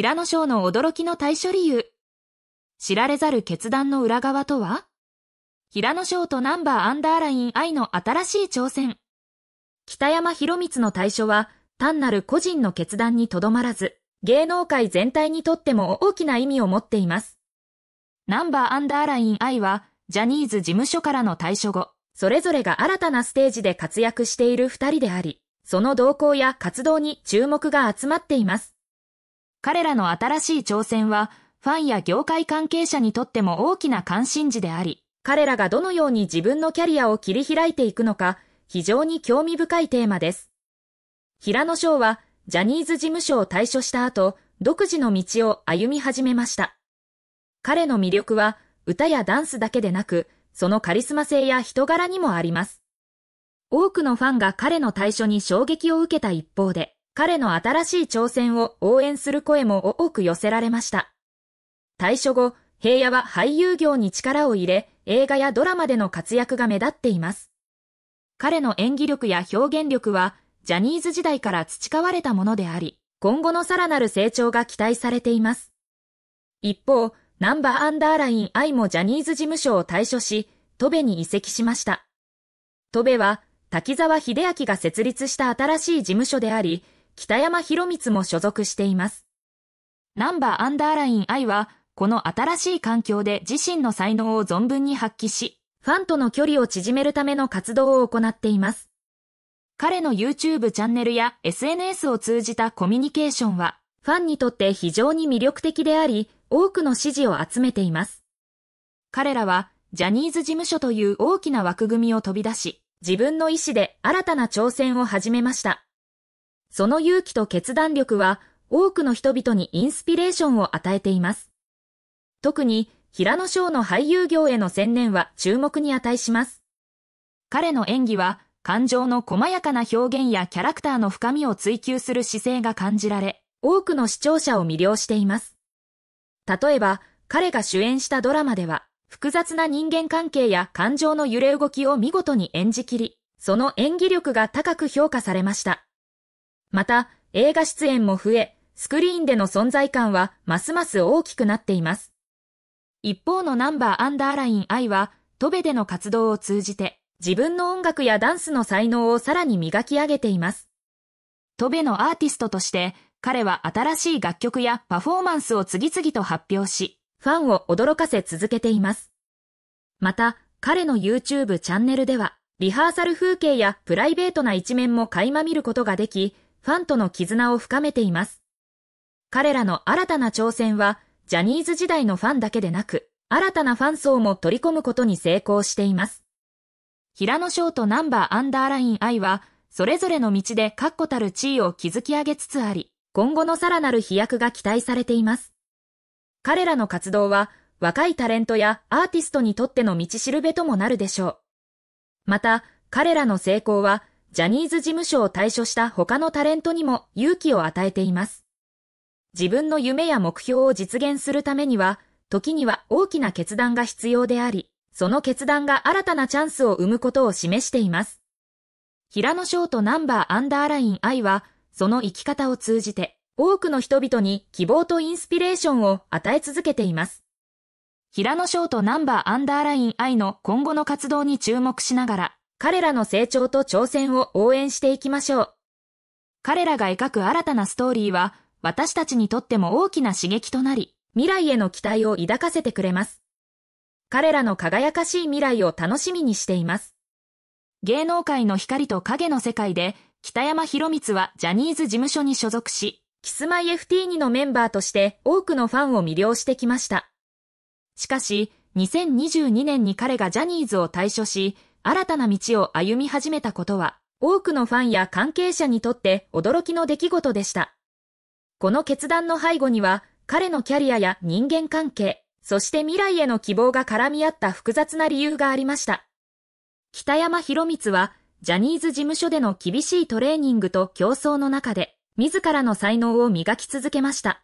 平野翔の驚きの対処理由。知られざる決断の裏側とは平野翔とナンバーアンダーライン I の新しい挑戦。北山博光の対処は、単なる個人の決断にとどまらず、芸能界全体にとっても大きな意味を持っています。ナンバーアンダーライン I は、ジャニーズ事務所からの対処後、それぞれが新たなステージで活躍している二人であり、その動向や活動に注目が集まっています。彼らの新しい挑戦は、ファンや業界関係者にとっても大きな関心事であり、彼らがどのように自分のキャリアを切り開いていくのか、非常に興味深いテーマです。平野翔は、ジャニーズ事務所を退所した後、独自の道を歩み始めました。彼の魅力は、歌やダンスだけでなく、そのカリスマ性や人柄にもあります。多くのファンが彼の対処に衝撃を受けた一方で、彼の新しい挑戦を応援する声も多く寄せられました。退所後、平野は俳優業に力を入れ、映画やドラマでの活躍が目立っています。彼の演技力や表現力は、ジャニーズ時代から培われたものであり、今後のさらなる成長が期待されています。一方、ナンバーアンダーライン愛もジャニーズ事務所を退所し、戸部に移籍しました。戸部は、滝沢秀明が設立した新しい事務所であり、北山博光も所属しています。ナンバーアンダーライン I は、この新しい環境で自身の才能を存分に発揮し、ファンとの距離を縮めるための活動を行っています。彼の YouTube チャンネルや SNS を通じたコミュニケーションは、ファンにとって非常に魅力的であり、多くの支持を集めています。彼らは、ジャニーズ事務所という大きな枠組みを飛び出し、自分の意思で新たな挑戦を始めました。その勇気と決断力は多くの人々にインスピレーションを与えています。特に平野翔の俳優業への専念は注目に値します。彼の演技は感情の細やかな表現やキャラクターの深みを追求する姿勢が感じられ、多くの視聴者を魅了しています。例えば、彼が主演したドラマでは、複雑な人間関係や感情の揺れ動きを見事に演じきり、その演技力が高く評価されました。また、映画出演も増え、スクリーンでの存在感はますます大きくなっています。一方のナンバーアンダーライン愛は、トベでの活動を通じて、自分の音楽やダンスの才能をさらに磨き上げています。トベのアーティストとして、彼は新しい楽曲やパフォーマンスを次々と発表し、ファンを驚かせ続けています。また、彼の YouTube チャンネルでは、リハーサル風景やプライベートな一面も垣間見ることができ、ファンとの絆を深めています。彼らの新たな挑戦は、ジャニーズ時代のファンだけでなく、新たなファン層も取り込むことに成功しています。平野翔とナンバーアンダーライン愛は、それぞれの道で確固たる地位を築き上げつつあり、今後のさらなる飛躍が期待されています。彼らの活動は、若いタレントやアーティストにとっての道しるべともなるでしょう。また、彼らの成功は、ジャニーズ事務所を退所した他のタレントにも勇気を与えています。自分の夢や目標を実現するためには、時には大きな決断が必要であり、その決断が新たなチャンスを生むことを示しています。平野翔とナンバーアンダーライン愛は、その生き方を通じて、多くの人々に希望とインスピレーションを与え続けています。平野翔とナンバーアンダーライン愛の今後の活動に注目しながら、彼らの成長と挑戦を応援していきましょう。彼らが描く新たなストーリーは、私たちにとっても大きな刺激となり、未来への期待を抱かせてくれます。彼らの輝かしい未来を楽しみにしています。芸能界の光と影の世界で、北山博光はジャニーズ事務所に所属し、キスマイ FT2 のメンバーとして多くのファンを魅了してきました。しかし、2022年に彼がジャニーズを退所し、新たな道を歩み始めたことは、多くのファンや関係者にとって驚きの出来事でした。この決断の背後には、彼のキャリアや人間関係、そして未来への希望が絡み合った複雑な理由がありました。北山博光は、ジャニーズ事務所での厳しいトレーニングと競争の中で、自らの才能を磨き続けました。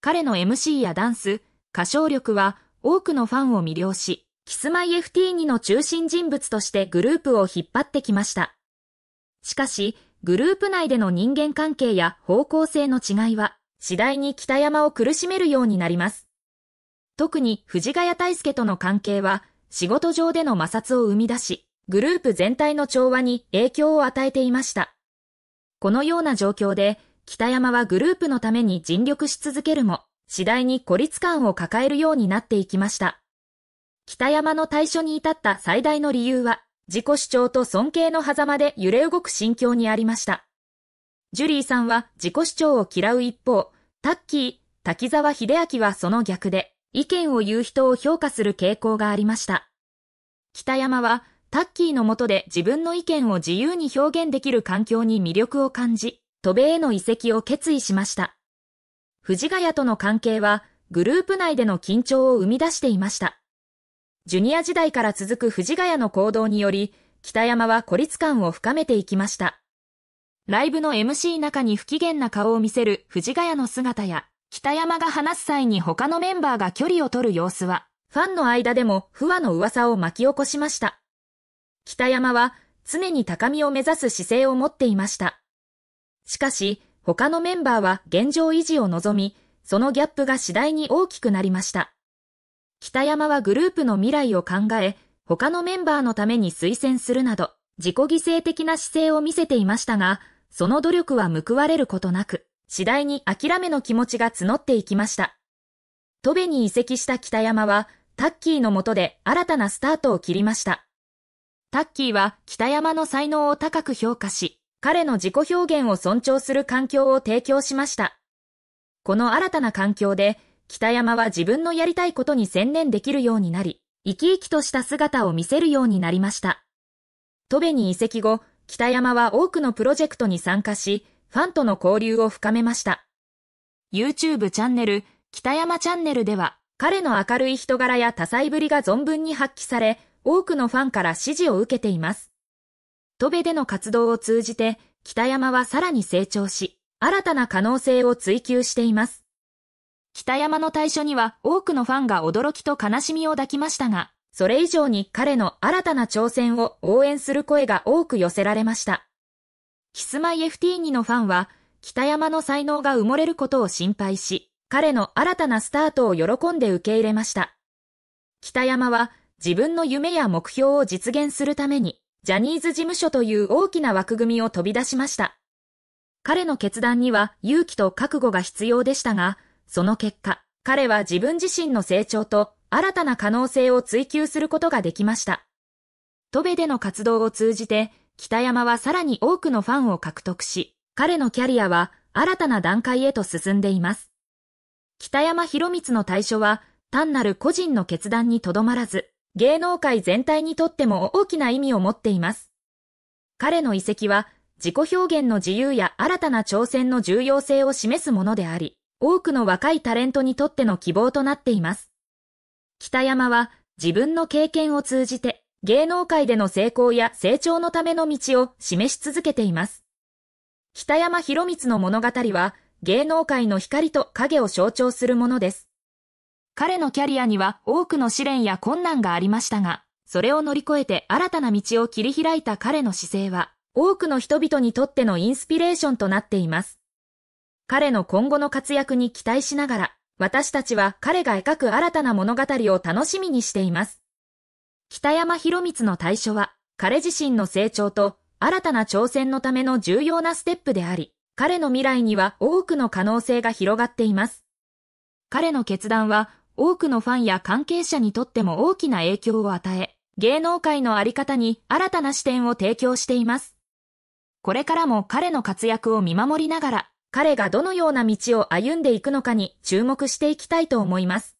彼の MC やダンス、歌唱力は多くのファンを魅了し、キスマイ FT2 の中心人物としてグループを引っ張ってきました。しかし、グループ内での人間関係や方向性の違いは、次第に北山を苦しめるようになります。特に藤ヶ谷大輔との関係は、仕事上での摩擦を生み出し、グループ全体の調和に影響を与えていました。このような状況で、北山はグループのために尽力し続けるも、次第に孤立感を抱えるようになっていきました。北山の対処に至った最大の理由は、自己主張と尊敬の狭間で揺れ動く心境にありました。ジュリーさんは自己主張を嫌う一方、タッキー、滝沢秀明はその逆で、意見を言う人を評価する傾向がありました。北山は、タッキーのもとで自分の意見を自由に表現できる環境に魅力を感じ、渡米への移籍を決意しました。藤ヶ谷との関係は、グループ内での緊張を生み出していました。ジュニア時代から続く藤ヶ谷の行動により、北山は孤立感を深めていきました。ライブの MC 中に不機嫌な顔を見せる藤ヶ谷の姿や、北山が話す際に他のメンバーが距離を取る様子は、ファンの間でも不和の噂を巻き起こしました。北山は常に高みを目指す姿勢を持っていました。しかし、他のメンバーは現状維持を望み、そのギャップが次第に大きくなりました。北山はグループの未来を考え、他のメンバーのために推薦するなど、自己犠牲的な姿勢を見せていましたが、その努力は報われることなく、次第に諦めの気持ちが募っていきました。戸部に移籍した北山は、タッキーの下で新たなスタートを切りました。タッキーは北山の才能を高く評価し、彼の自己表現を尊重する環境を提供しました。この新たな環境で、北山は自分のやりたいことに専念できるようになり、生き生きとした姿を見せるようになりました。戸部に移籍後、北山は多くのプロジェクトに参加し、ファンとの交流を深めました。YouTube チャンネル、北山チャンネルでは、彼の明るい人柄や多彩ぶりが存分に発揮され、多くのファンから支持を受けています。戸部での活動を通じて、北山はさらに成長し、新たな可能性を追求しています。北山の対処には多くのファンが驚きと悲しみを抱きましたが、それ以上に彼の新たな挑戦を応援する声が多く寄せられました。キスマイ FT2 のファンは、北山の才能が埋もれることを心配し、彼の新たなスタートを喜んで受け入れました。北山は自分の夢や目標を実現するために、ジャニーズ事務所という大きな枠組みを飛び出しました。彼の決断には勇気と覚悟が必要でしたが、その結果、彼は自分自身の成長と新たな可能性を追求することができました。戸部での活動を通じて、北山はさらに多くのファンを獲得し、彼のキャリアは新たな段階へと進んでいます。北山博光の対処は、単なる個人の決断にとどまらず、芸能界全体にとっても大きな意味を持っています。彼の遺跡は、自己表現の自由や新たな挑戦の重要性を示すものであり、多くの若いタレントにとっての希望となっています。北山は自分の経験を通じて芸能界での成功や成長のための道を示し続けています。北山博光の物語は芸能界の光と影を象徴するものです。彼のキャリアには多くの試練や困難がありましたが、それを乗り越えて新たな道を切り開いた彼の姿勢は、多くの人々にとってのインスピレーションとなっています。彼の今後の活躍に期待しながら、私たちは彼が描く新たな物語を楽しみにしています。北山博光の対処は、彼自身の成長と新たな挑戦のための重要なステップであり、彼の未来には多くの可能性が広がっています。彼の決断は多くのファンや関係者にとっても大きな影響を与え、芸能界のあり方に新たな視点を提供しています。これからも彼の活躍を見守りながら、彼がどのような道を歩んでいくのかに注目していきたいと思います。